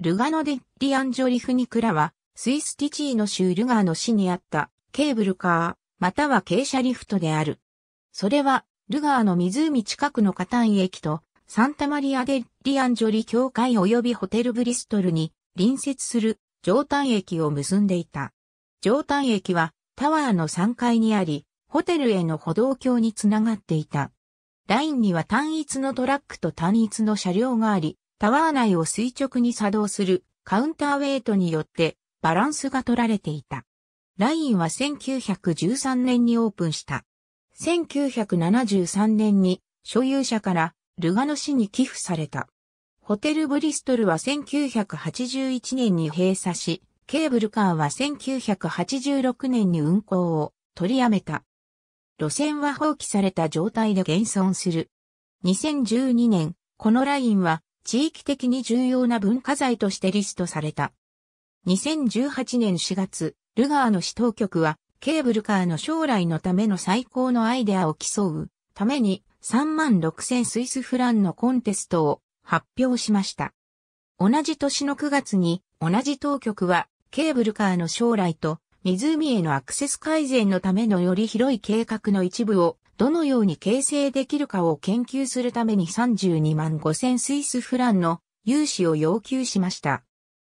ルガノ・デッリアンジョリフニクラは、スイスティチーノ州ルガーの市にあったケーブルカー、または傾斜リフトである。それは、ルガーの湖近くのカタン駅と、サンタマリア・デッリアンジョリ教会及びホテルブリストルに隣接する上ン駅を結んでいた。上ン駅はタワーの3階にあり、ホテルへの歩道橋につながっていた。ラインには単一のトラックと単一の車両があり、タワー内を垂直に作動するカウンターウェイトによってバランスが取られていた。ラインは1913年にオープンした。1973年に所有者からルガノ市に寄付された。ホテルブリストルは1981年に閉鎖し、ケーブルカーは1986年に運行を取りやめた。路線は放棄された状態で現存する。2012年、このラインは地域的に重要な文化財としてリストされた。2018年4月、ルガーの市当局はケーブルカーの将来のための最高のアイデアを競うために3万6000スイスフランのコンテストを発表しました。同じ年の9月に同じ当局はケーブルカーの将来と湖へのアクセス改善のためのより広い計画の一部をどのように形成できるかを研究するために32万5千スイスフランの融資を要求しました。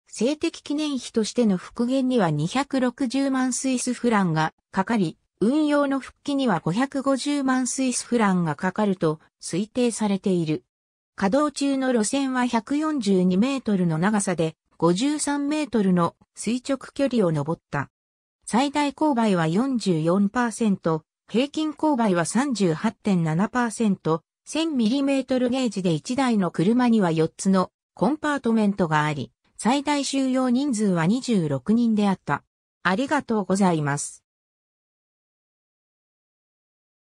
性的記念費としての復元には260万スイスフランがかかり、運用の復帰には550万スイスフランがかかると推定されている。稼働中の路線は142メートルの長さで53メートルの垂直距離を登った。最大勾配は44%、平均勾配は38.7%、1000mm ゲージで1台の車には4つのコンパートメントがあり、最大収容人数は26人であった。ありがとうございます。